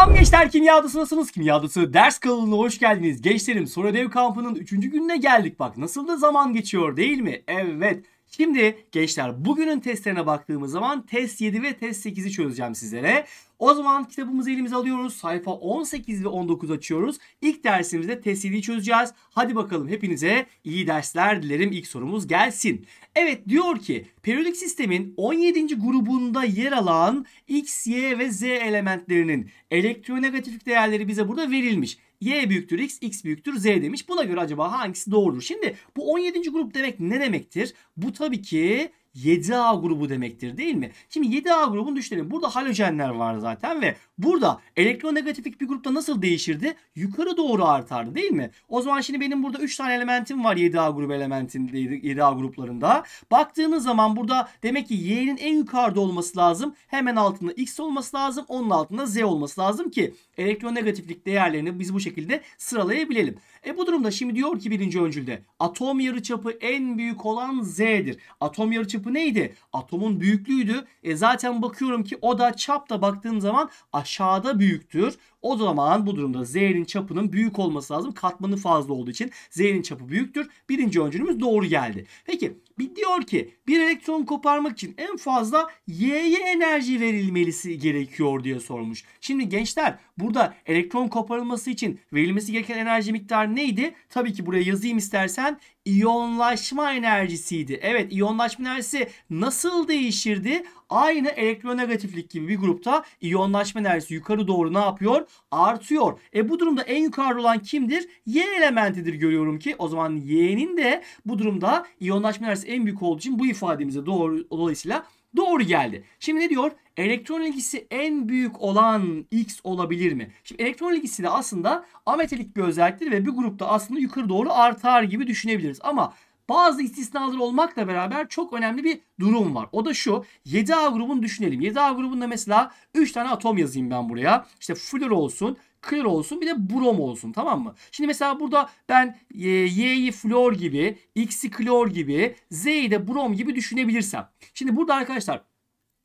Selam gençler kimyadısı nasılsınız? Kimyadısı ders kanalına hoş geldiniz. Gençlerim soru ödev kampının 3. gününe geldik bak. Nasıl da zaman geçiyor değil mi? Evet. Şimdi gençler bugünün testlerine baktığımız zaman test 7 ve test 8'i çözeceğim sizlere. O zaman kitabımızı elimize alıyoruz. Sayfa 18 ve 19 açıyoruz. İlk dersimizde test 7'yi çözeceğiz. Hadi bakalım hepinize iyi dersler dilerim. İlk sorumuz gelsin. Evet diyor ki periyodik sistemin 17. grubunda yer alan X, Y ve Z elementlerinin elektronegatiflik değerleri bize burada verilmiş y büyüktür x, x büyüktür z demiş. Buna göre acaba hangisi doğrudur? Şimdi bu 17. grup demek ne demektir? Bu tabii ki 7A grubu demektir değil mi? Şimdi 7A grubunu düşünelim. Burada halojenler var zaten ve burada elektronegatiflik bir grupta nasıl değişirdi? Yukarı doğru artardı değil mi? O zaman şimdi benim burada 3 tane elementim var 7A grubu elementinde 7A gruplarında. Baktığınız zaman burada demek ki Y'nin en yukarıda olması lazım. Hemen altında X olması lazım. Onun altında Z olması lazım ki elektronegatiflik değerlerini biz bu şekilde sıralayabilelim. E bu durumda şimdi diyor ki birinci öncülde atom yarıçapı en büyük olan Z'dir. Atom yarıçapı çapı neydi? Atomun büyüklüğüydü. E zaten bakıyorum ki o da çap da baktığım zaman aşağıda büyüktür. O zaman bu durumda Z'nin çapının büyük olması lazım. Katmanı fazla olduğu için Z'nin çapı büyüktür. Birinci öncülümüz doğru geldi. Peki diyor ki bir elektron koparmak için en fazla Y'ye enerji verilmelisi gerekiyor diye sormuş. Şimdi gençler burada elektron koparılması için verilmesi gereken enerji miktarı neydi? Tabii ki buraya yazayım istersen İyonlaşma enerjisiydi. Evet iyonlaşma enerjisi nasıl değişirdi? Aynı elektronegatiflik gibi bir grupta iyonlaşma enerjisi yukarı doğru ne yapıyor? Artıyor. E bu durumda en yukarı olan kimdir? Y elementidir görüyorum ki. O zaman Y'nin de bu durumda iyonlaşma enerjisi en büyük olduğu için bu ifademize doğru dolayısıyla doğru geldi. Şimdi ne diyor? Elektron ilgisi en büyük olan X olabilir mi? Şimdi elektron ilgisi de aslında ametelik bir özelliktir ve bir grupta aslında yukarı doğru artar gibi düşünebiliriz. Ama bazı istisnalar olmakla beraber çok önemli bir durum var. O da şu 7A grubunu düşünelim. 7A grubunda mesela 3 tane atom yazayım ben buraya. İşte flor olsun, klor olsun bir de brom olsun tamam mı? Şimdi mesela burada ben e, Y'yi flor gibi, X'i klor gibi, Z'yi de brom gibi düşünebilirsem. Şimdi burada arkadaşlar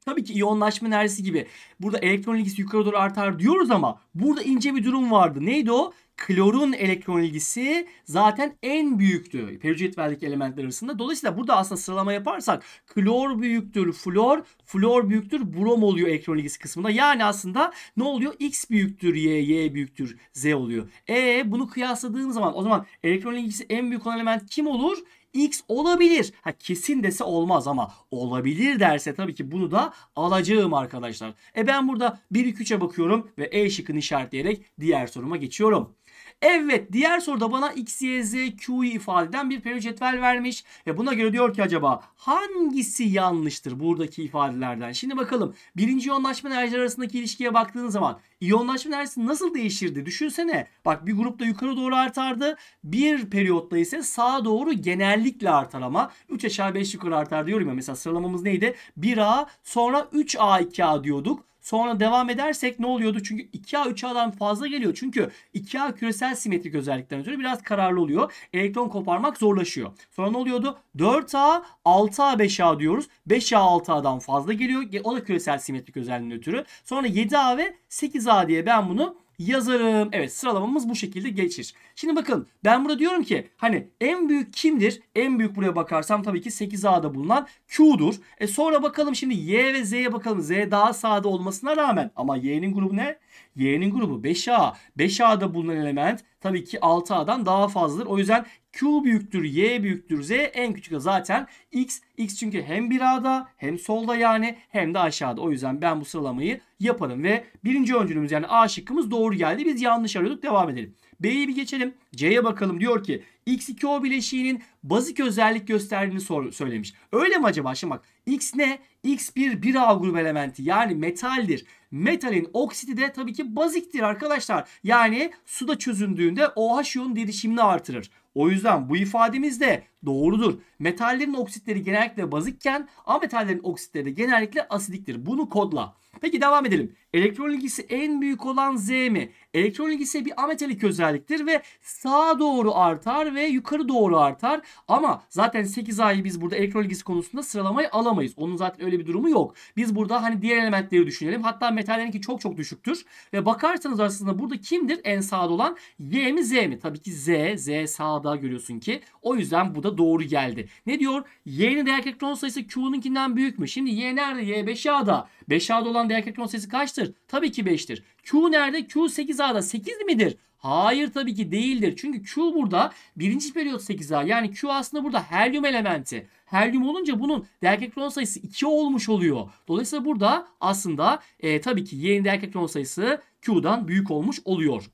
Tabii ki iyonlaşma enerjisi gibi. Burada elektron ilgisi yukarı doğru artar diyoruz ama burada ince bir durum vardı. Neydi o? Klorun elektron ilgisi zaten en büyüktü pericetveldeki elementler arasında. Dolayısıyla burada aslında sıralama yaparsak klor büyüktür flor, flor büyüktür brom oluyor elektron ilgisi kısmında. Yani aslında ne oluyor? X büyüktür Y, Y büyüktür Z oluyor. E bunu kıyasladığım zaman o zaman elektron ilgisi en büyük olan element kim olur? x olabilir. Ha kesin dese olmaz ama olabilir derse tabii ki bunu da alacağım arkadaşlar. E ben burada 1 2 3'e bakıyorum ve E şıkkını işaretleyerek diğer soruma geçiyorum. Evet diğer soruda bana x, y, z, q'yu ifade eden bir periyot cetvel vermiş. Ve buna göre diyor ki acaba hangisi yanlıştır buradaki ifadelerden? Şimdi bakalım birinci iyonlaşma enerjiler arasındaki ilişkiye baktığın zaman iyonlaşma enerjisi nasıl değişirdi? Düşünsene bak bir grupta yukarı doğru artardı. Bir periyotta ise sağa doğru genellikle artar ama 3 aşağı 5 yukarı artar diyorum ya. Mesela sıralamamız neydi? 1A sonra 3A 2A diyorduk. Sonra devam edersek ne oluyordu? Çünkü 2A 3A'dan fazla geliyor. Çünkü 2A küresel simetrik özellikten ötürü biraz kararlı oluyor. Elektron koparmak zorlaşıyor. Sonra ne oluyordu? 4A 6A 5A diyoruz. 5A 6A'dan fazla geliyor. O da küresel simetrik özelliğinden ötürü. Sonra 7A ve 8A diye ben bunu yazarım. Evet sıralamamız bu şekilde geçir. Şimdi bakın ben burada diyorum ki hani en büyük kimdir? En büyük buraya bakarsam tabii ki 8A'da bulunan Q'dur. E sonra bakalım şimdi Y ve Z'ye bakalım. Z daha sağda olmasına rağmen ama Y'nin grubu ne? Y'nin grubu 5A. 5A'da bulunan element tabii ki 6A'dan daha fazladır. O yüzden Q büyüktür, Y büyüktür, Z en küçük de zaten X. X çünkü hem bir A'da hem solda yani hem de aşağıda. O yüzden ben bu sıralamayı yaparım ve birinci öncülümüz yani A şıkkımız doğru geldi. Biz yanlış arıyorduk. Devam edelim. B'ye bir geçelim. C'ye bakalım. Diyor ki X2O bileşiğinin bazik özellik gösterdiğini sor söylemiş. Öyle mi acaba? Şimdi bak X ne? X1 1A grup elementi yani metaldir. Metalin oksidi de tabii ki baziktir arkadaşlar. Yani suda çözündüğünde OH iyon derişimini artırır. O yüzden bu ifademiz de doğrudur. Metallerin oksitleri genellikle bazikken ametallerin oksitleri de genellikle asidiktir. Bunu kodla. Peki devam edelim. Elektron ilgisi en büyük olan Z mi? Elektron ilgisi bir ametalik özelliktir ve sağa doğru artar ve yukarı doğru artar. Ama zaten 8 A'yı biz burada elektron ilgisi konusunda sıralamayı alamayız. Onun zaten öyle bir durumu yok. Biz burada hani diğer elementleri düşünelim. Hatta metallerinki çok çok düşüktür. Ve bakarsanız aslında burada kimdir en sağda olan? Y mi Z mi? Tabii ki Z. Z sağda görüyorsun ki. O yüzden bu da doğru geldi. Ne diyor? Y'nin değer elektron sayısı Q'nunkinden büyük mü? Şimdi Y nerede? Y 5A'da. 5A'da olan olan Diyarbakır sayısı kaçtır? Tabii ki 5'tir. Q nerede? Q 8A'da. 8 midir? Hayır tabii ki değildir. Çünkü Q burada birinci periyot 8A. Yani Q aslında burada helyum elementi. Helyum olunca bunun elektron sayısı 2 olmuş oluyor. Dolayısıyla burada aslında e, tabii ki Y'nin elektron sayısı Q'dan büyük olmuş oluyor.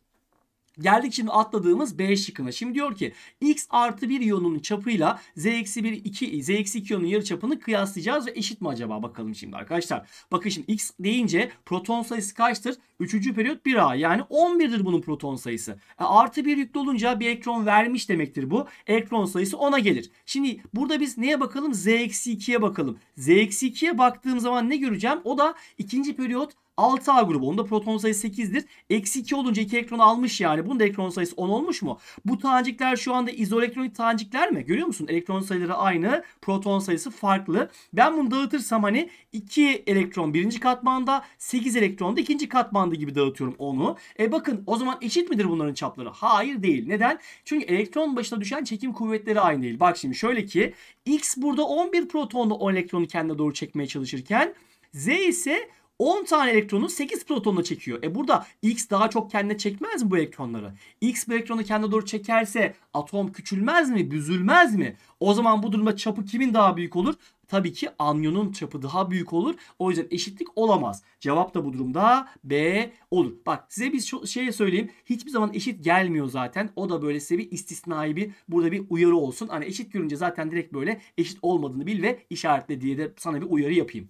Geldik şimdi atladığımız B şıkkına. Şimdi diyor ki x artı 1 iyonunun çapıyla z eksi 1 2 z eksi 2 iyonun yarı çapını kıyaslayacağız ve eşit mi acaba bakalım şimdi arkadaşlar. Bakın şimdi x deyince proton sayısı kaçtır? Üçüncü periyot 1A yani 11'dir bunun proton sayısı. E, artı 1 yüklü olunca bir elektron vermiş demektir bu. Elektron sayısı 10'a gelir. Şimdi burada biz neye bakalım? z eksi 2'ye bakalım. z eksi 2'ye baktığım zaman ne göreceğim? O da ikinci periyot 6A grubu. Onda proton sayısı 8'dir. Eksi 2 olunca 2 elektron almış yani. Bunun elektron sayısı 10 olmuş mu? Bu tanecikler şu anda izoelektronik tanecikler mi? Görüyor musun? Elektron sayıları aynı. Proton sayısı farklı. Ben bunu dağıtırsam hani 2 elektron birinci katmanda 8 elektron da ikinci katmanda gibi dağıtıyorum onu. E bakın o zaman eşit midir bunların çapları? Hayır değil. Neden? Çünkü elektron başına düşen çekim kuvvetleri aynı değil. Bak şimdi şöyle ki X burada 11 protonla 10 elektronu kendine doğru çekmeye çalışırken Z ise 10 tane elektronu 8 protonla çekiyor. E burada X daha çok kendine çekmez mi bu elektronları? X bu elektronu kendine doğru çekerse atom küçülmez mi? Büzülmez mi? O zaman bu durumda çapı kimin daha büyük olur? Tabii ki anyonun çapı daha büyük olur. O yüzden eşitlik olamaz. Cevap da bu durumda B olur. Bak size bir şey söyleyeyim. Hiçbir zaman eşit gelmiyor zaten. O da böyle size bir istisnai bir burada bir uyarı olsun. Hani eşit görünce zaten direkt böyle eşit olmadığını bil ve işaretle diye de sana bir uyarı yapayım.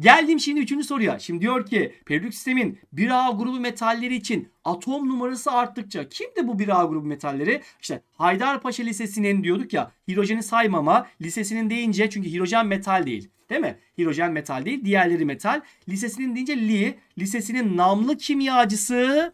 Geldiğim şimdi üçüncü soruya. Şimdi diyor ki periyodik sistemin 1A grubu metalleri için atom numarası arttıkça kimde bu 1A grubu metalleri? İşte Haydarpaşa Lisesi'nin diyorduk ya hidrojeni saymama lisesinin deyince çünkü hidrojen metal değil. Değil mi? Hidrojen metal değil diğerleri metal. Lisesinin deyince li lisesinin namlı kimyacısı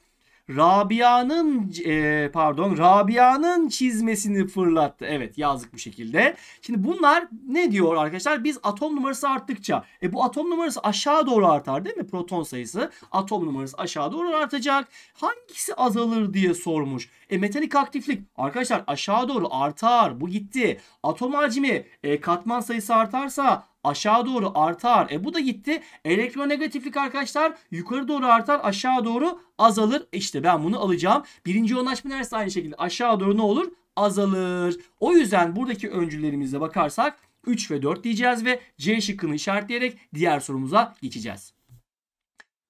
Rabia'nın e, pardon Rabia'nın çizmesini fırlattı. Evet yazdık bu şekilde. Şimdi bunlar ne diyor arkadaşlar? Biz atom numarası arttıkça e bu atom numarası aşağı doğru artar değil mi? Proton sayısı atom numarası aşağı doğru artacak. Hangisi azalır diye sormuş. E metalik aktiflik arkadaşlar aşağı doğru artar. Bu gitti. Atom hacmi e, katman sayısı artarsa aşağı doğru artar. E bu da gitti. Elektronegatiflik arkadaşlar yukarı doğru artar aşağı doğru azalır. E, işte ben bunu alacağım. Birinci yoğunlaşma neresi aynı şekilde aşağı doğru ne olur? Azalır. O yüzden buradaki öncülerimize bakarsak 3 ve 4 diyeceğiz ve C şıkkını işaretleyerek diğer sorumuza geçeceğiz.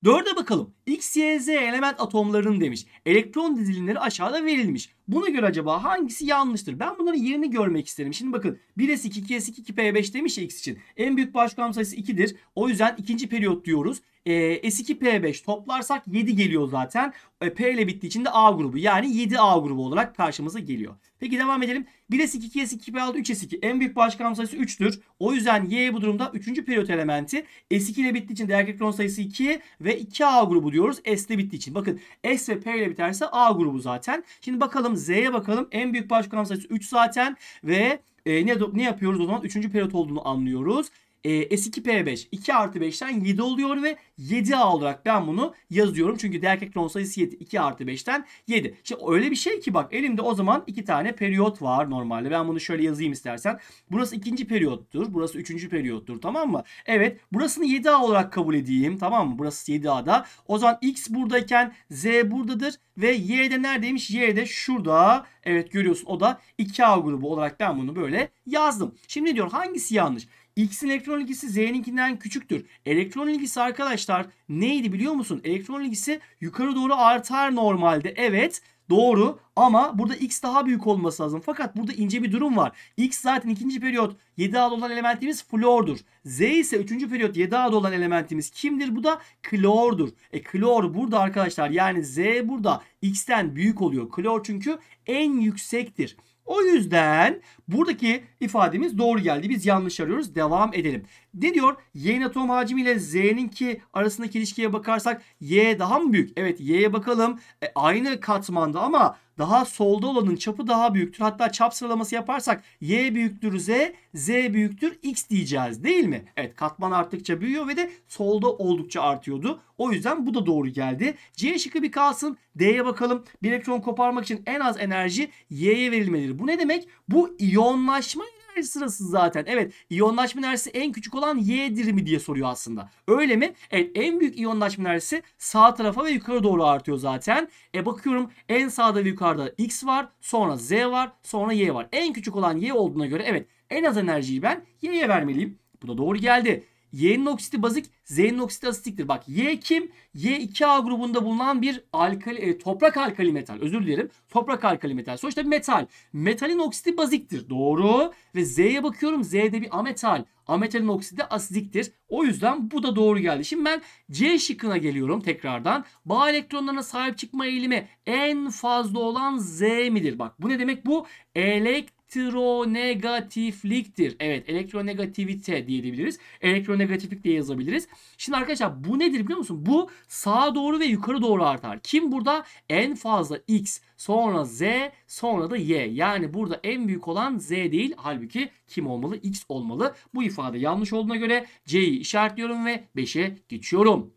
4'e bakalım. X, Y, Z element atomlarının demiş. Elektron dizilimleri aşağıda verilmiş. Buna göre acaba hangisi yanlıştır? Ben bunların yerini görmek isterim. Şimdi bakın 1s2, 2s2, 2p5 demiş ya x için. En büyük başkam sayısı 2'dir. O yüzden ikinci periyot diyoruz. E, ee, S2P5 toplarsak 7 geliyor zaten. E, P ile bittiği için de A grubu. Yani 7A grubu olarak karşımıza geliyor. Peki devam edelim. 1S2, 2S2, 2P6, 3S2. En büyük başkam sayısı 3'tür. O yüzden Y bu durumda 3. periyot elementi. S2 ile bittiği için de erkek kron sayısı 2 ve 2A grubu diyoruz. S ile bittiği için. Bakın S ve P ile biterse A grubu zaten. Şimdi bakalım bakalım. Z'ye bakalım. En büyük baş kuram sayısı 3 zaten ve e, ne, ne yapıyoruz o zaman? 3. periyot olduğunu anlıyoruz e, S2P5 2 artı 5'ten 7 oluyor ve 7A olarak ben bunu yazıyorum. Çünkü değer kekron sayısı 7. 2 artı 5'ten 7. Şimdi öyle bir şey ki bak elimde o zaman 2 tane periyot var normalde. Ben bunu şöyle yazayım istersen. Burası ikinci periyottur. Burası üçüncü periyottur tamam mı? Evet burasını 7A olarak kabul edeyim tamam mı? Burası 7A'da. O zaman X buradayken Z buradadır ve Y de neredeymiş? Y de şurada Evet görüyorsun o da 2A grubu olarak ben bunu böyle yazdım. Şimdi diyor hangisi yanlış? X'in elektron ilgisi Z'ninkinden küçüktür. Elektron ilgisi arkadaşlar neydi biliyor musun? Elektron ilgisi yukarı doğru artar normalde. Evet Doğru ama burada x daha büyük olması lazım. Fakat burada ince bir durum var. X zaten ikinci periyot 7 A'da olan elementimiz flordur. Z ise üçüncü periyot 7 A'da olan elementimiz kimdir? Bu da klordur. E klor burada arkadaşlar yani Z burada x'ten büyük oluyor. Klor çünkü en yüksektir. O yüzden buradaki ifademiz doğru geldi. Biz yanlış arıyoruz. Devam edelim. Ne diyor? Y'nin atom hacmi ile Z'ninki arasındaki ilişkiye bakarsak Y daha mı büyük? Evet Y'ye bakalım. E, aynı katmanda ama daha solda olanın çapı daha büyüktür. Hatta çap sıralaması yaparsak Y büyüktür Z, Z büyüktür X diyeceğiz değil mi? Evet katman arttıkça büyüyor ve de solda oldukça artıyordu. O yüzden bu da doğru geldi. C şıkkı bir kalsın. D'ye bakalım. Bir elektron koparmak için en az enerji Y'ye verilmelidir. Bu ne demek? Bu iyonlaşma enerji sırası zaten. Evet iyonlaşma enerjisi en küçük olan Y'dir mi diye soruyor aslında. Öyle mi? Evet en büyük iyonlaşma enerjisi sağ tarafa ve yukarı doğru artıyor zaten. E bakıyorum en sağda ve yukarıda X var sonra Z var sonra Y var. En küçük olan Y olduğuna göre evet en az enerjiyi ben Y'ye vermeliyim. Bu da doğru geldi. Y'nin oksidi bazik, Z'nin oksidi asitiktir. Bak Y kim? Y 2A grubunda bulunan bir alkali, e, toprak alkali metal. Özür dilerim. Toprak alkali metal. Sonuçta bir metal. Metalin oksidi baziktir. Doğru. Ve Z'ye bakıyorum. Z'de bir ametal. Ametalin oksidi asidiktir. O yüzden bu da doğru geldi. Şimdi ben C şıkkına geliyorum tekrardan. Bağ elektronlarına sahip çıkma eğilimi en fazla olan Z midir? Bak bu ne demek bu? Elektron elektronegatifliktir. Evet elektronegativite diyebiliriz. Elektronegatiflik diye yazabiliriz. Şimdi arkadaşlar bu nedir biliyor musun? Bu sağa doğru ve yukarı doğru artar. Kim burada? En fazla X sonra Z sonra da Y. Yani burada en büyük olan Z değil. Halbuki kim olmalı? X olmalı. Bu ifade yanlış olduğuna göre C'yi işaretliyorum ve 5'e geçiyorum.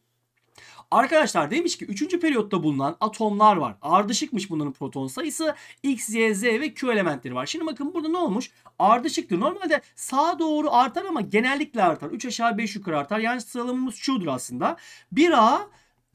Arkadaşlar demiş ki 3. periyotta bulunan atomlar var. Ardışıkmış bunların proton sayısı. X, Y, Z ve Q elementleri var. Şimdi bakın burada ne olmuş? Ardışıktır. Normalde sağa doğru artar ama genellikle artar. 3 aşağı 5 yukarı artar. Yani sıralamamız şudur aslında. 1A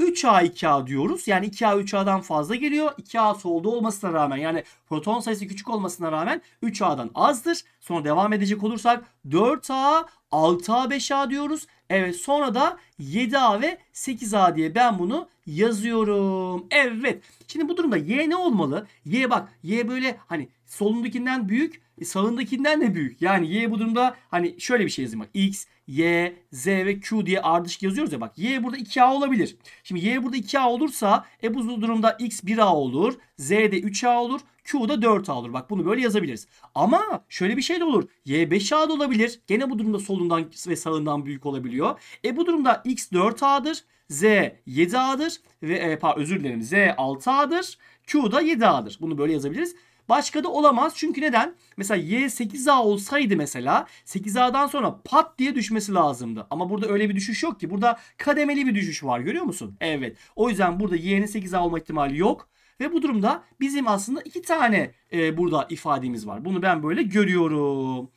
3A 2A diyoruz. Yani 2A 3A'dan fazla geliyor. 2A solda olmasına rağmen yani proton sayısı küçük olmasına rağmen 3A'dan azdır. Sonra devam edecek olursak 4A 6A 5A diyoruz. Evet sonra da 7A ve 8A diye ben bunu yazıyorum. Evet. Şimdi bu durumda Y ne olmalı? Y bak Y böyle hani solundakinden büyük, e, sağındakinden de büyük. Yani y bu durumda hani şöyle bir şey yazayım bak. X, y, z ve q diye ardışık yazıyoruz ya bak. y burada 2a olabilir. Şimdi y burada 2a olursa e bu durumda x 1a olur, z de 3a olur, q da 4a olur. Bak bunu böyle yazabiliriz. Ama şöyle bir şey de olur. y 5a da olabilir. Gene bu durumda solundan ve sağından büyük olabiliyor. E bu durumda x 4a'dır, z 7a'dır ve e, pardon özür dilerim z 6a'dır, q da 7a'dır. Bunu böyle yazabiliriz. Başka da olamaz. Çünkü neden? Mesela Y 8A olsaydı mesela 8A'dan sonra pat diye düşmesi lazımdı. Ama burada öyle bir düşüş yok ki. Burada kademeli bir düşüş var görüyor musun? Evet. O yüzden burada Y'nin 8A olma ihtimali yok. Ve bu durumda bizim aslında iki tane e, burada ifademiz var. Bunu ben böyle görüyorum.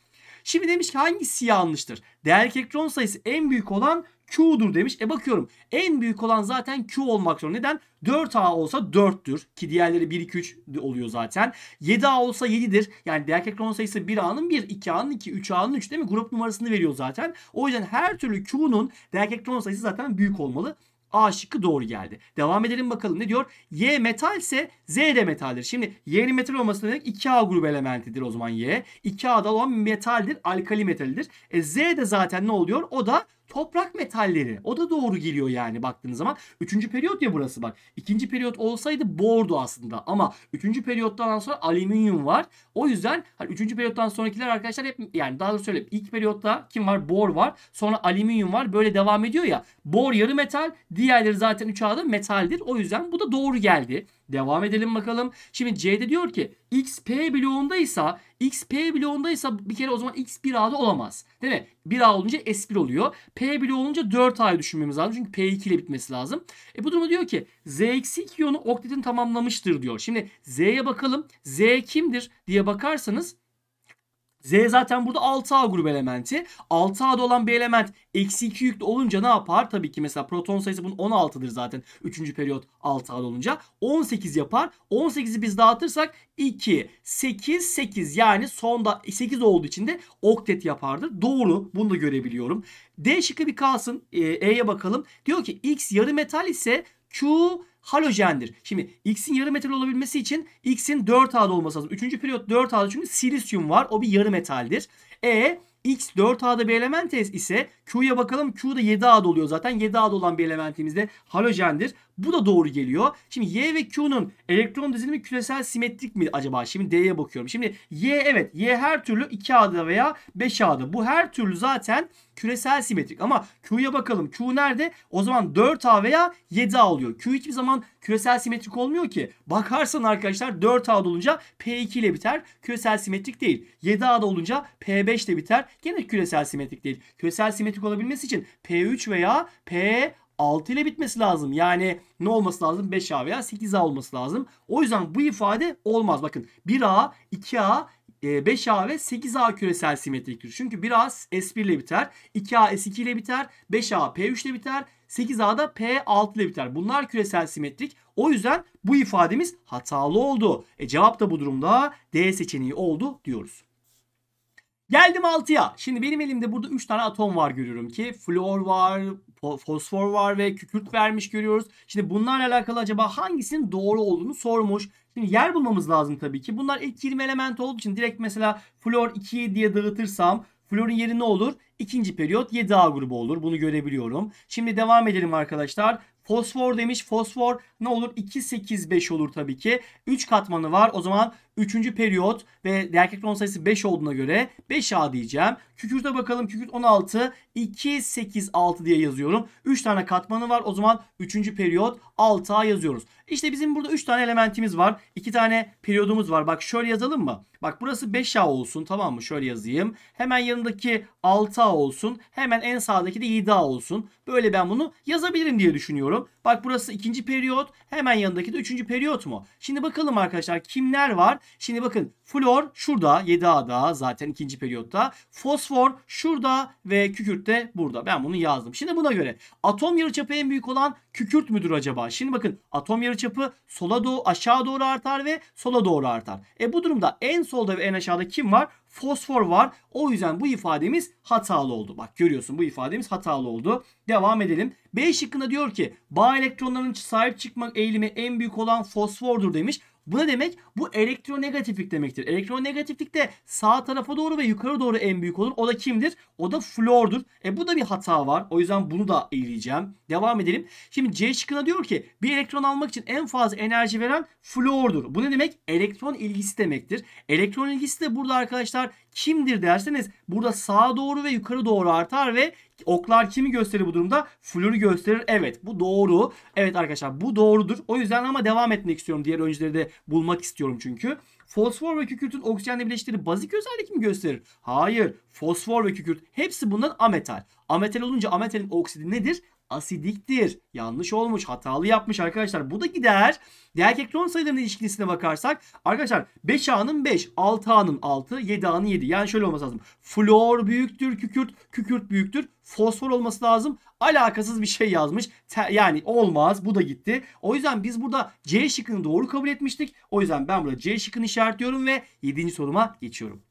Şimdi demiş ki hangisi yanlıştır? Değerli elektron sayısı en büyük olan Q'dur demiş. E bakıyorum en büyük olan zaten Q olmak zorunda. Neden? 4A olsa 4'tür ki diğerleri 1, 2, 3 oluyor zaten. 7A olsa 7'dir. Yani değer ekran sayısı 1A'nın 1, 2A'nın 2, 3A'nın 3 değil mi? Grup numarasını veriyor zaten. O yüzden her türlü Q'nun değer ekran sayısı zaten büyük olmalı. A şıkkı doğru geldi. Devam edelim bakalım ne diyor? Y metal ise Z de metaldir. Şimdi Y'nin metal olması demek 2A grubu elementidir o zaman Y. 2A'da olan metaldir, alkali metalidir. E Z de zaten ne oluyor? O da toprak metalleri. O da doğru geliyor yani baktığınız zaman. Üçüncü periyot ya burası bak. İkinci periyot olsaydı bordu aslında ama üçüncü periyottan sonra alüminyum var. O yüzden hani üçüncü periyottan sonrakiler arkadaşlar hep yani daha doğrusu söyleyeyim. ilk periyotta kim var? Bor var. Sonra alüminyum var. Böyle devam ediyor ya. Bor yarı metal. Diğerleri zaten üç ağda metaldir. O yüzden bu da doğru geldi. Devam edelim bakalım. Şimdi C'de diyor ki XP bloğundaysa XP bloğundaysa bir kere o zaman X 1A'da olamaz. Değil mi? 1A olunca S1 oluyor. P bloğu olunca 4A'yı düşünmemiz lazım. Çünkü P2 ile bitmesi lazım. E bu durumda diyor ki Z-2 iyonu oktetin tamamlamıştır diyor. Şimdi Z'ye bakalım. Z kimdir diye bakarsanız Z zaten burada 6A grup elementi. 6A'da olan bir element eksi 2 yüklü olunca ne yapar? Tabii ki mesela proton sayısı bunun 16'dır zaten. 3. periyot 6A'da olunca. 18 yapar. 18'i biz dağıtırsak 2, 8, 8 yani sonda 8 olduğu için de oktet yapardı. Doğru. Bunu da görebiliyorum. D şıkkı bir kalsın. Ee, E'ye bakalım. Diyor ki X yarı metal ise Q halojendir. Şimdi X'in yarı metal olabilmesi için X'in 4A'da olması lazım. Üçüncü periyot 4A'da çünkü silisyum var. O bir yarı metaldir. E X 4A'da bir element ise Q'ya bakalım. Q da 7 ad oluyor zaten. 7 ad olan bir elementimizde halojendir. Bu da doğru geliyor. Şimdi Y ve Q'nun elektron dizilimi küresel simetrik mi acaba? Şimdi D'ye bakıyorum. Şimdi Y evet. Y her türlü 2 ada veya 5 ada. Bu her türlü zaten küresel simetrik. Ama Q'ya bakalım. Q nerede? O zaman 4A veya 7A oluyor. Q hiçbir zaman küresel simetrik olmuyor ki. Bakarsan arkadaşlar 4A olunca P2 ile biter. Küresel simetrik değil. 7A olunca P5 ile biter. Gene küresel simetrik değil. Küresel simetrik manyetik olabilmesi için P3 veya P6 ile bitmesi lazım. Yani ne olması lazım? 5A veya 8A olması lazım. O yüzden bu ifade olmaz. Bakın 1A, 2A, 5A ve 8A küresel simetriktir. Çünkü 1A S1 ile biter, 2A S2 ile biter, 5A P3 ile biter, 8A da P6 ile biter. Bunlar küresel simetrik. O yüzden bu ifademiz hatalı oldu. E cevap da bu durumda D seçeneği oldu diyoruz. Geldim 6'ya. Şimdi benim elimde burada 3 tane atom var görüyorum ki. Flor var, fosfor var ve kükürt vermiş görüyoruz. Şimdi bunlarla alakalı acaba hangisinin doğru olduğunu sormuş. Şimdi yer bulmamız lazım tabii ki. Bunlar ilk 20 element olduğu için direkt mesela flor 2'ye diye dağıtırsam florun yeri ne olur? İkinci periyot 7A grubu olur. Bunu görebiliyorum. Şimdi devam edelim arkadaşlar. Fosfor demiş. Fosfor ne olur? 2, 8, 5 olur tabii ki. 3 katmanı var. O zaman 3. periyot ve erkeklerin sayısı 5 olduğuna göre 5A diyeceğim. Kükürte bakalım. Kükürt 16. 2, 8, 6 diye yazıyorum. 3 tane katmanı var. O zaman 3. periyot 6A yazıyoruz. İşte bizim burada 3 tane elementimiz var. 2 tane periyodumuz var. Bak şöyle yazalım mı? Bak burası 5A olsun tamam mı? Şöyle yazayım. Hemen yanındaki 6A olsun. Hemen en sağdaki de 7A olsun. Böyle ben bunu yazabilirim diye düşünüyorum. Bak burası 2. periyot. Hemen yanındaki de üçüncü periyot mu? Şimdi bakalım arkadaşlar kimler var? Şimdi bakın flor şurada 7A'da zaten ikinci periyotta. Fosfor şurada ve kükürt de burada. Ben bunu yazdım. Şimdi buna göre atom yarıçapı en büyük olan kükürt müdür acaba? Şimdi bakın atom yarıçapı sola doğru aşağı doğru artar ve sola doğru artar. E bu durumda en solda ve en aşağıda kim var? fosfor var. O yüzden bu ifademiz hatalı oldu. Bak görüyorsun bu ifademiz hatalı oldu. Devam edelim. B şıkkında diyor ki bağ elektronlarının sahip çıkma eğilimi en büyük olan fosfordur demiş. Bu ne demek? Bu elektronegatiflik demektir. Elektronegatiflik de sağ tarafa doğru ve yukarı doğru en büyük olur. O da kimdir? O da flordur. E bu da bir hata var. O yüzden bunu da eğileceğim. Devam edelim. Şimdi C şıkkına diyor ki bir elektron almak için en fazla enerji veren flordur. Bu ne demek? Elektron ilgisi demektir. Elektron ilgisi de burada arkadaşlar kimdir derseniz burada sağa doğru ve yukarı doğru artar ve Oklar kimi gösterir bu durumda? Flörü gösterir. Evet bu doğru. Evet arkadaşlar bu doğrudur. O yüzden ama devam etmek istiyorum. Diğer öncüleri de bulmak istiyorum çünkü. Fosfor ve kükürtün oksijenle birleştiri bazik özellik mi gösterir? Hayır. Fosfor ve kükürt hepsi bundan ametal. Ametal olunca ametalin oksidi nedir? asidiktir. Yanlış olmuş. Hatalı yapmış arkadaşlar. Bu da gider. Diğer elektron sayılarının ilişkisine bakarsak arkadaşlar 5A'nın 5, 6A'nın 6, 7A'nın 7. Yani şöyle olması lazım. Flor büyüktür kükürt, kükürt büyüktür. Fosfor olması lazım. Alakasız bir şey yazmış. yani olmaz. Bu da gitti. O yüzden biz burada C şıkkını doğru kabul etmiştik. O yüzden ben burada C şıkkını işaretliyorum ve 7. soruma geçiyorum.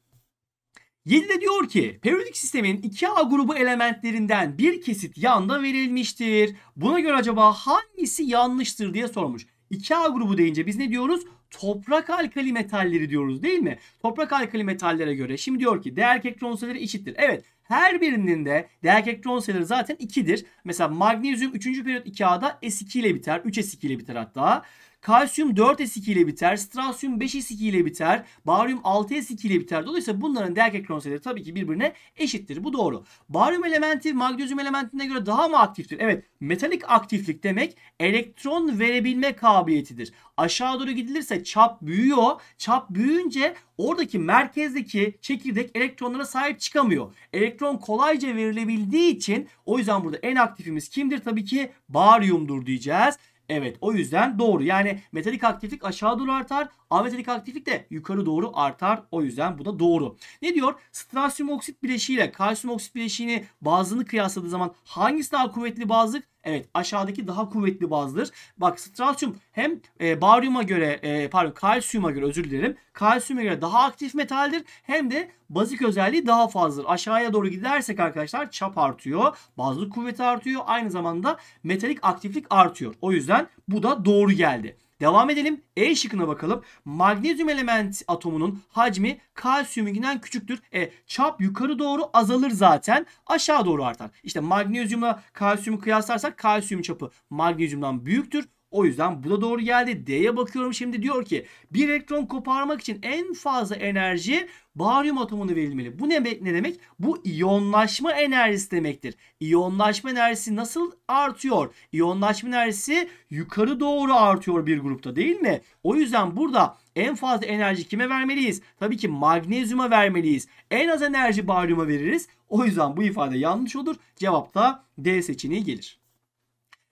7 de diyor ki periyodik sistemin 2A grubu elementlerinden bir kesit yanda verilmiştir. Buna göre acaba hangisi yanlıştır diye sormuş. 2A grubu deyince biz ne diyoruz? Toprak alkali metalleri diyoruz değil mi? Toprak alkali metallere göre şimdi diyor ki değer elektron sayıları eşittir. Evet her birinin de değer elektron sayıları zaten 2'dir. Mesela magnezyum 3. periyot 2A'da S2 ile biter. 3S2 ile biter hatta. Kalsiyum 4S2 ile biter. Strasyum 5S2 ile biter. Baryum 6S2 ile biter. Dolayısıyla bunların değerkek elektron sayıları tabii ki birbirine eşittir. Bu doğru. Baryum elementi magnezyum elementine göre daha mı aktiftir? Evet. Metalik aktiflik demek elektron verebilme kabiliyetidir. Aşağı doğru gidilirse çap büyüyor. Çap büyüyünce oradaki merkezdeki çekirdek elektronlara sahip çıkamıyor. Elektron kolayca verilebildiği için o yüzden burada en aktifimiz kimdir? Tabii ki baryumdur diyeceğiz. Evet o yüzden doğru. Yani metalik aktiflik aşağı doğru artar Ametalik aktiflik de yukarı doğru artar. O yüzden bu da doğru. Ne diyor? Strasyum oksit bileşiğiyle kalsiyum oksit bileşiğini bazını kıyasladığı zaman hangisi daha kuvvetli bazlık? Evet aşağıdaki daha kuvvetli bazdır. Bak strasyum hem e, baryuma göre e, pardon kalsiyuma göre özür dilerim. Kalsiyuma göre daha aktif metaldir. Hem de bazik özelliği daha fazladır. Aşağıya doğru gidersek arkadaşlar çap artıyor. Bazlık kuvveti artıyor. Aynı zamanda metalik aktiflik artıyor. O yüzden bu da doğru geldi. Devam edelim. E şıkkına bakalım. Magnezyum element atomunun hacmi kalsiyumunkinden küçüktür. E çap yukarı doğru azalır zaten. Aşağı doğru artar. İşte magnezyumla kalsiyumu kıyaslarsak kalsiyum çapı magnezyumdan büyüktür. O yüzden bu da doğru geldi. D'ye bakıyorum şimdi diyor ki bir elektron koparmak için en fazla enerji baryum atomuna verilmeli. Bu ne, ne demek? Bu iyonlaşma enerjisi demektir. İyonlaşma enerjisi nasıl artıyor? İyonlaşma enerjisi yukarı doğru artıyor bir grupta değil mi? O yüzden burada en fazla enerji kime vermeliyiz? Tabii ki magnezyuma vermeliyiz. En az enerji baryuma veririz. O yüzden bu ifade yanlış olur. Cevap da D seçeneği gelir.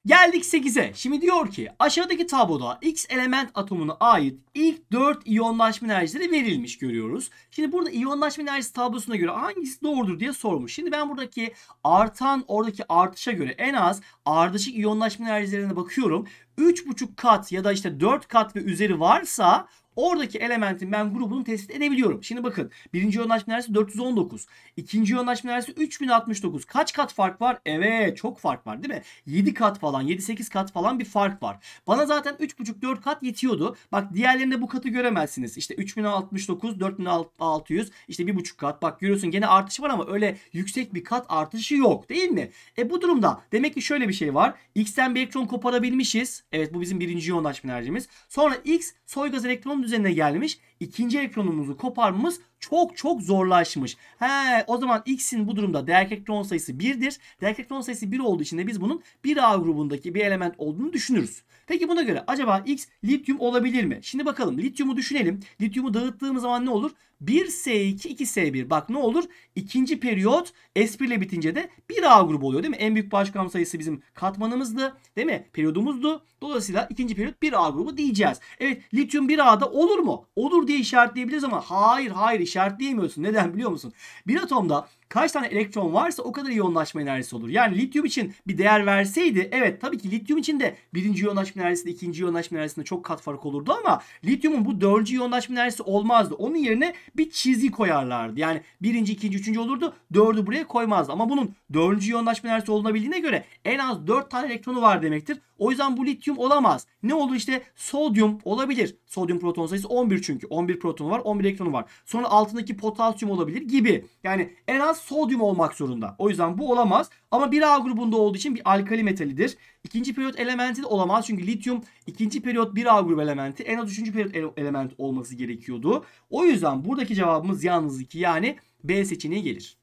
Geldik 8'e. Şimdi diyor ki aşağıdaki tabloda X element atomuna ait ilk 4 iyonlaşma enerjileri verilmiş görüyoruz. Şimdi burada iyonlaşma enerjisi tablosuna göre hangisi doğrudur diye sormuş. Şimdi ben buradaki artan oradaki artışa göre en az ardışık iyonlaşma enerjilerine bakıyorum. 3,5 kat ya da işte 4 kat ve üzeri varsa Oradaki elementin ben grubunu tespit edebiliyorum. Şimdi bakın birinci yoğunlaşma enerjisi 419. ikinci yoğunlaşma enerjisi 3069. Kaç kat fark var? Evet çok fark var değil mi? 7 kat falan 7-8 kat falan bir fark var. Bana zaten 3,5-4 kat yetiyordu. Bak diğerlerinde bu katı göremezsiniz. İşte 3069, 4600 işte 1,5 kat. Bak görüyorsun gene artış var ama öyle yüksek bir kat artışı yok değil mi? E bu durumda demek ki şöyle bir şey var. X'ten bir elektron koparabilmişiz. Evet bu bizim birinci yoğunlaşma enerjimiz. Sonra X gaz elektron üzerine gelmiş ikinci elektronumuzu koparmamız çok çok zorlaşmış. He, o zaman X'in bu durumda değer elektron sayısı 1'dir. Değer elektron sayısı 1 olduğu için de biz bunun 1A grubundaki bir element olduğunu düşünürüz. Peki buna göre acaba X lityum olabilir mi? Şimdi bakalım lityumu düşünelim. Lityumu dağıttığımız zaman ne olur? 1S2, 2S1. Bak ne olur? İkinci periyot S1 ile bitince de 1A grubu oluyor değil mi? En büyük başkan sayısı bizim katmanımızdı. Değil mi? Periyodumuzdu. Dolayısıyla ikinci periyot 1A grubu diyeceğiz. Evet lityum 1A'da olur mu? Olur diye diye işaretleyebiliriz ama hayır hayır işaretleyemiyorsun. Neden biliyor musun? Bir atomda kaç tane elektron varsa o kadar iyonlaşma enerjisi olur. Yani lityum için bir değer verseydi evet tabii ki lityum için de birinci iyonlaşma enerjisinde ikinci iyonlaşma enerjisinde çok kat fark olurdu ama lityumun bu dördüncü iyonlaşma enerjisi olmazdı. Onun yerine bir çizgi koyarlardı. Yani birinci, ikinci, üçüncü olurdu. Dördü buraya koymazdı. Ama bunun dördüncü iyonlaşma enerjisi olunabildiğine göre en az dört tane elektronu var demektir. O yüzden bu lityum olamaz. Ne olur işte sodyum olabilir. Sodyum proton sayısı 11 çünkü. 11 proton var, 11 elektronu var. Sonra altındaki potasyum olabilir gibi. Yani en az sodyum olmak zorunda. O yüzden bu olamaz. Ama bir A grubunda olduğu için bir alkali metalidir. İkinci periyot elementi de olamaz. Çünkü lityum ikinci periyot bir A grubu elementi. En az üçüncü periyot element olması gerekiyordu. O yüzden buradaki cevabımız yalnız 2 yani B seçeneği gelir.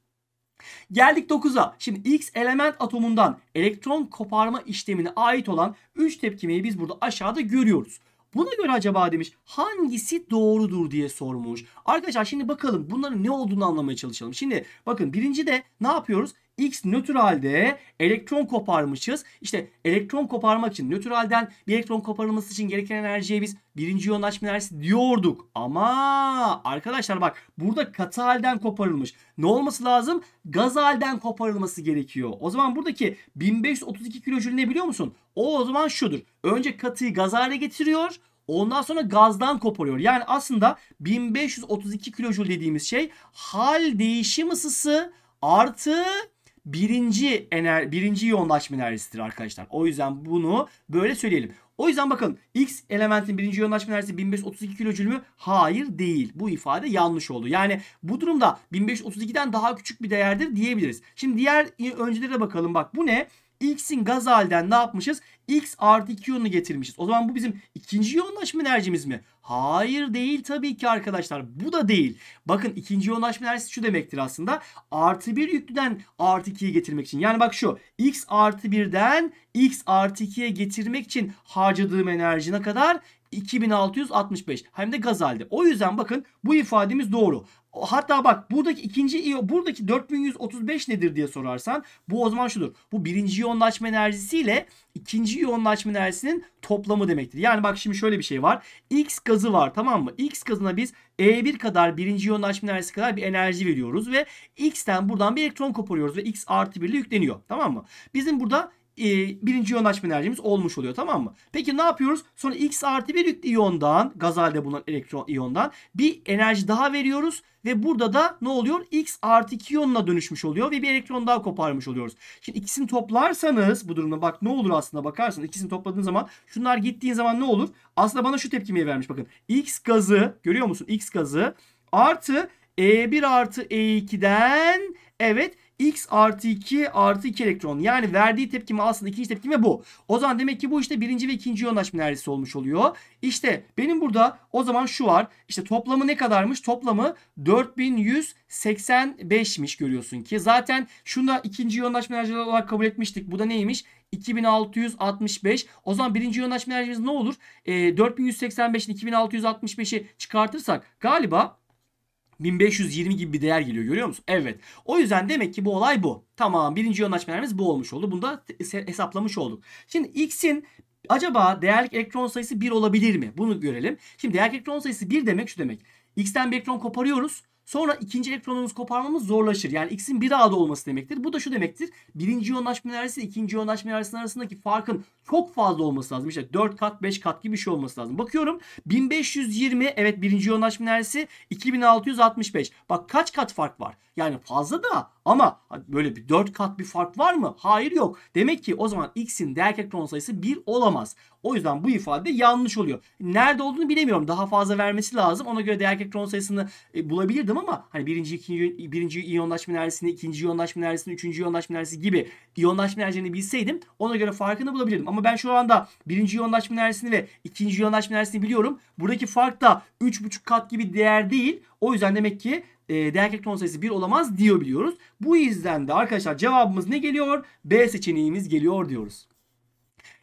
Geldik 9'a. Şimdi X element atomundan elektron koparma işlemine ait olan 3 tepkimeyi biz burada aşağıda görüyoruz. Buna göre acaba demiş hangisi doğrudur diye sormuş. Arkadaşlar şimdi bakalım bunların ne olduğunu anlamaya çalışalım. Şimdi bakın birinci de ne yapıyoruz? X nötr halde elektron koparmışız. İşte elektron koparmak için nötr halden bir elektron koparılması için gereken enerjiye biz birinci yoğunlaşma enerjisi diyorduk. Ama arkadaşlar bak burada katı halden koparılmış. Ne olması lazım? Gaz halden koparılması gerekiyor. O zaman buradaki 1532 kilojül ne biliyor musun? O o zaman şudur. Önce katıyı gaz hale getiriyor. Ondan sonra gazdan koparıyor. Yani aslında 1532 kilojul dediğimiz şey hal değişim ısısı artı birinci, ener birinci yoğunlaşma enerjisidir arkadaşlar. O yüzden bunu böyle söyleyelim. O yüzden bakın X elementin birinci yoğunlaşma enerjisi 1532 kilojül mü? Hayır değil. Bu ifade yanlış oldu. Yani bu durumda 1532'den daha küçük bir değerdir diyebiliriz. Şimdi diğer öncelere bakalım. Bak bu ne? x'in gaz halden ne yapmışız? x artı 2 yonunu getirmişiz. O zaman bu bizim ikinci yoğunlaşma enerjimiz mi? Hayır değil tabii ki arkadaşlar. Bu da değil. Bakın ikinci yoğunlaşma enerjisi şu demektir aslında. Artı 1 yüklüden artı 2'yi getirmek için. Yani bak şu x artı 1'den x artı 2'ye getirmek için harcadığım enerji ne kadar? 2665 hem de gaz Gazal'de. O yüzden bakın bu ifademiz doğru. Hatta bak buradaki ikinci buradaki 4135 nedir diye sorarsan bu o zaman şudur. Bu birinci yoğunlaşma ile ikinci yoğunlaşma enerjisinin toplamı demektir. Yani bak şimdi şöyle bir şey var. X gazı var tamam mı? X gazına biz E1 kadar birinci yoğunlaşma enerjisi kadar bir enerji veriyoruz ve X'ten buradan bir elektron koparıyoruz ve X artı 1 ile yükleniyor. Tamam mı? Bizim burada e, birinci iyonlaşma enerjimiz olmuş oluyor tamam mı? Peki ne yapıyoruz? Sonra X artı bir yüklü iyondan gazalde bulunan elektron iyondan bir enerji daha veriyoruz ve burada da ne oluyor? X artı iki iyonuna dönüşmüş oluyor ve bir elektron daha koparmış oluyoruz. Şimdi ikisini toplarsanız bu durumda bak ne olur aslında bakarsın ikisini topladığın zaman şunlar gittiğin zaman ne olur? Aslında bana şu tepkimeyi vermiş bakın. X gazı görüyor musun? X gazı artı E1 artı E2'den evet x artı 2 artı 2 elektron. Yani verdiği tepkime aslında ikinci tepkime bu. O zaman demek ki bu işte birinci ve ikinci yoğunlaşma enerjisi olmuş oluyor. İşte benim burada o zaman şu var. İşte toplamı ne kadarmış? Toplamı 4185'miş görüyorsun ki. Zaten şunu da ikinci yoğunlaşma enerjisi olarak kabul etmiştik. Bu da neymiş? 2665. O zaman birinci yoğunlaşma enerjimiz ne olur? E, 4185'in 2665'i çıkartırsak galiba 1520 gibi bir değer geliyor görüyor musun? Evet. O yüzden demek ki bu olay bu. Tamam birinci yoğunlaşmalarımız bu olmuş oldu. Bunu da hesaplamış olduk. Şimdi x'in acaba değerlik elektron sayısı 1 olabilir mi? Bunu görelim. Şimdi değerlik elektron sayısı 1 demek şu demek. X'ten bir elektron koparıyoruz. Sonra ikinci elektronumuz koparmamız zorlaşır. Yani X'in bir ağda olması demektir. Bu da şu demektir. Birinci yoğunlaşma enerjisi ikinci yoğunlaşma enerjisi arasındaki farkın çok fazla olması lazım. İşte 4 kat 5 kat gibi bir şey olması lazım. Bakıyorum 1520 evet birinci yoğunlaşma enerjisi 2665. Bak kaç kat fark var? Yani fazla da ama böyle bir 4 kat bir fark var mı? Hayır yok. Demek ki o zaman x'in değer elektron sayısı 1 olamaz. O yüzden bu ifade yanlış oluyor. Nerede olduğunu bilemiyorum. Daha fazla vermesi lazım. Ona göre değer elektron sayısını e, bulabilirdim ama hani birinci, ikinci, birinci iyonlaşma enerjisini, ikinci iyonlaşma enerjisini, üçüncü iyonlaşma enerjisi gibi iyonlaşma enerjilerini bilseydim ona göre farkını bulabilirdim. Ama ben şu anda birinci iyonlaşma enerjisini ve ikinci iyonlaşma enerjisini biliyorum. Buradaki fark da 3,5 kat gibi değer değil. O yüzden demek ki e, değer elektron sayısı 1 olamaz diyor biliyoruz. Bu yüzden de arkadaşlar cevabımız ne geliyor? B seçeneğimiz geliyor diyoruz.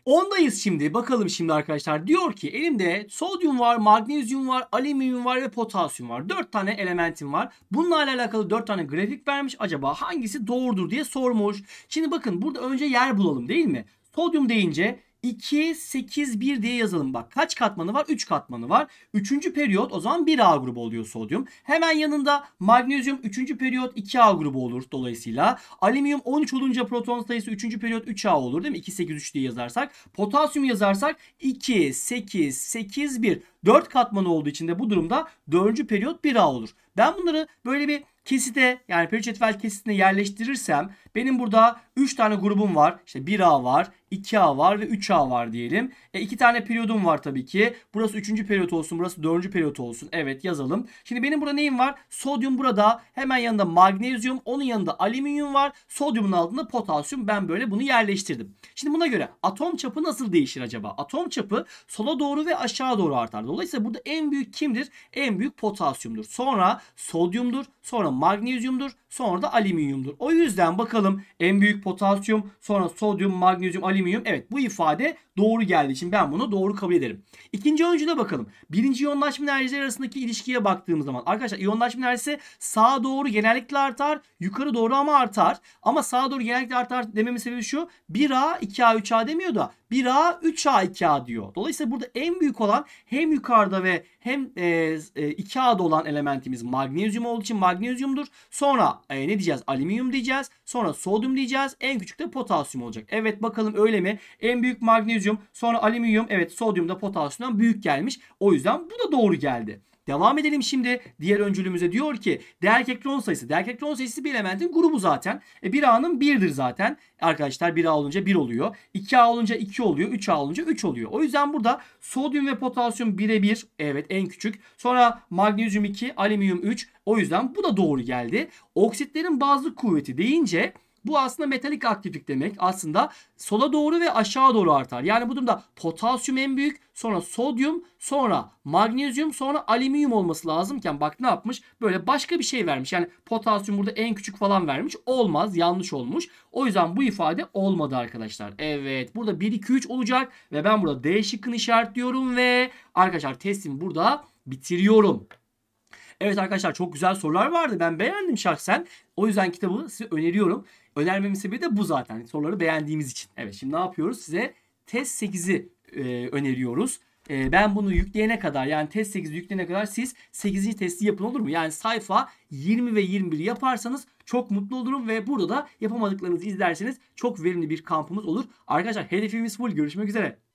Ondayız şimdi. Bakalım şimdi arkadaşlar. Diyor ki elimde sodyum var, magnezyum var, alüminyum var ve potasyum var. 4 tane elementim var. Bunlarla alakalı 4 tane grafik vermiş. Acaba hangisi doğrudur diye sormuş. Şimdi bakın burada önce yer bulalım değil mi? Sodyum deyince 2, 8, 1 diye yazalım. Bak kaç katmanı var? 3 katmanı var. 3. periyot o zaman 1A grubu oluyor sodyum. Hemen yanında magnezyum 3. periyot 2A grubu olur dolayısıyla. Alüminyum 13 olunca proton sayısı 3. periyot 3A olur değil mi? 2, 8, 3 diye yazarsak. Potasyum yazarsak 2, 8, 8, 1. 4 katmanı olduğu için de bu durumda 4. periyot 1A olur. Ben bunları böyle bir kesite yani periçetvel kesitine yerleştirirsem benim burada 3 tane grubum var. İşte 1A var, 2A var ve 3A var diyelim. E 2 tane periyodum var tabii ki. Burası 3. periyot olsun, burası 4. periyot olsun. Evet yazalım. Şimdi benim burada neyim var? Sodyum burada. Hemen yanında magnezyum, onun yanında alüminyum var. Sodyumun altında potasyum. Ben böyle bunu yerleştirdim. Şimdi buna göre atom çapı nasıl değişir acaba? Atom çapı sola doğru ve aşağı doğru artar. Dolayısıyla burada en büyük kimdir? En büyük potasyumdur. Sonra sodyumdur, sonra magnezyumdur, sonra da alüminyumdur. O yüzden bakalım bakalım. En büyük potasyum, sonra sodyum, magnezyum, alüminyum. Evet bu ifade doğru geldiği için ben bunu doğru kabul ederim. İkinci öncüne bakalım. Birinci iyonlaşma enerjileri arasındaki ilişkiye baktığımız zaman arkadaşlar iyonlaşma enerjisi sağa doğru genellikle artar. Yukarı doğru ama artar. Ama sağa doğru genellikle artar dememin sebebi şu. 1A, 2A, 3A demiyor da 1A 3A 2A diyor. Dolayısıyla burada en büyük olan hem yukarıda ve hem e, e, 2A'da olan elementimiz magnezyum olduğu için magnezyumdur. Sonra e, ne diyeceğiz? Alüminyum diyeceğiz. Sonra sodyum diyeceğiz. En küçük de potasyum olacak. Evet bakalım öyle mi? En büyük magnezyum sonra alüminyum. Evet sodyum da potasyumdan büyük gelmiş. O yüzden bu da doğru geldi. Devam edelim şimdi diğer öncülümüze. Diyor ki elektron sayısı. elektron sayısı bir elementin grubu zaten. E, 1A'nın birdir zaten. Arkadaşlar bir a olunca 1 oluyor. 2A olunca 2 oluyor. 3A olunca 3 oluyor. O yüzden burada sodyum ve potasyum 1'e 1. Evet en küçük. Sonra magnezyum 2, alüminyum 3. O yüzden bu da doğru geldi. Oksitlerin bazı kuvveti deyince bu aslında metalik aktiflik demek. Aslında sola doğru ve aşağı doğru artar. Yani bu durumda potasyum en büyük, sonra sodyum, sonra magnezyum, sonra alüminyum olması lazımken bak ne yapmış? Böyle başka bir şey vermiş. Yani potasyum burada en küçük falan vermiş. Olmaz, yanlış olmuş. O yüzden bu ifade olmadı arkadaşlar. Evet, burada 1 2 3 olacak ve ben burada D şıkkını işaretliyorum ve arkadaşlar testim burada bitiriyorum. Evet arkadaşlar çok güzel sorular vardı. Ben beğendim şahsen. O yüzden kitabı size öneriyorum. Önermemin sebebi de bu zaten. Soruları beğendiğimiz için. Evet şimdi ne yapıyoruz? Size test 8'i e, öneriyoruz. E, ben bunu yükleyene kadar yani test 8'i yükleyene kadar siz 8. testi yapın olur mu? Yani sayfa 20 ve 21 yaparsanız çok mutlu olurum ve burada da yapamadıklarınızı izlerseniz çok verimli bir kampımız olur. Arkadaşlar hedefimiz full. Görüşmek üzere.